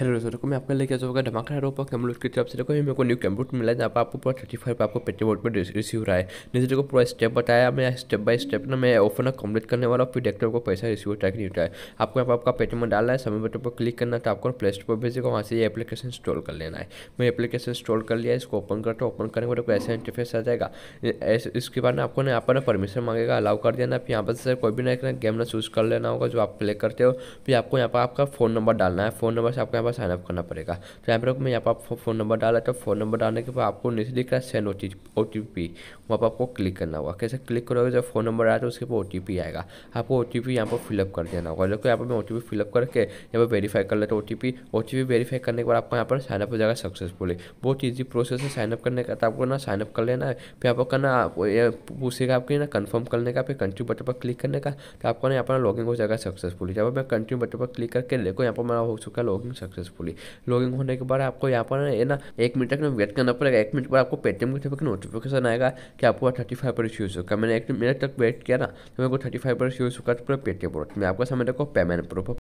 hello दोस्तों देखो मैं आपके लिए क्या होगा धमाका है रोपा कैमलोट की तरफ से देखो ये मेरे को न्यू कैमलोट मिला है जहाँ पर आपको पूरा थर्टी फाइव आपको पेटी बोर्ड पर रिसीव हो रहा है नीचे देखो पूरा स्टेप बताया मैं स्टेप बाय स्टेप ना मैं ऑफर ना कंप्लीट करने वाला हूँ फिर डेक्टर को पैसा रिसीव होता है कि नहीं होता है आपको यहाँ पर आपका पेटीएम डालना है समय बटन पर क्लिक करना है तो आपको प्ले स्टोर पर भेजेगा वहाँ से ये एप्लीकेशन इंस्टॉल कर लेना है मैं एप्लीकेशन इंस्टॉल कर लिया इसको ओपन करता हूँ ओपन करने के बाद ऐसा इंटरफेस आ जाएगा इसके बाद ना आपको ना यहाँ पर ना परमिशन मांगेगा अलाउ कर देना फिर यहाँ पर सर कोई भी ना गेम ना चूज़ कर लेना होगा जो आप प्ले करते हो फिर आपको यहाँ पर आपका फ़ोन नंबर डालना है फ़ोन नंबर से आपको यहाँ पर पर साइनअप करना पड़ेगा तो यहाँ पर मैं यहाँ पर आपको फ़ोन नंबर डाला तो फ़ोन नंबर डालने के बाद आपको नीचे दिख रहा है send O T O T P वहाँ पर आपको क्लिक करना होगा कैसे क्लिक करोगे जब फ़ोन नंबर आया तो उसके ऊपर ओ टी पी आएगा आपको ओ टी पी यहाँ पर फिलअप कर देना होगा देखो यहाँ पर मैं ओ टी पी फिलअप करके यहाँ पर वेरीफाई कर लेता हूँ O T P O T P verify करने के बाद आपको यहाँ पर साइनअप हो जाएगा सक्सेसफुली बहुत ईजी प्रोसेस है साइनअप करने का तो आपको ना साइनअप कर लेना है फिर आपको करना पूछेगा आपके ना कन्फर्म करने का फिर कंटिन्यू बटन पर क्लिक करने का तो आपको ना यहाँ पर लॉगिंग हो जाएगा सक्सेसफुली जब मैं कंटिन्यू बटन पर क्लिक करके देखो यहाँ पर मेरा हो चुका है लॉगिंग सक्सेस सक्सेसफुली लॉगिंग होने के बाद आपको यहाँ पर है ना एक मिनट तक वेट करना पड़ेगा एक मिनट बाद आपको पेटीएम की तरफ एक नोटिफिकेशन आएगा कि आपको थर्टी फाइव पर यूज़ होगा मैंने एक मिनट तक वेट किया ना तो मेरे को थर्टी फाइव पर यूज़ होगा तो पूरा पेटीएम प्रोडक्ट में आपका समय देखो पेमेंट प्रूफ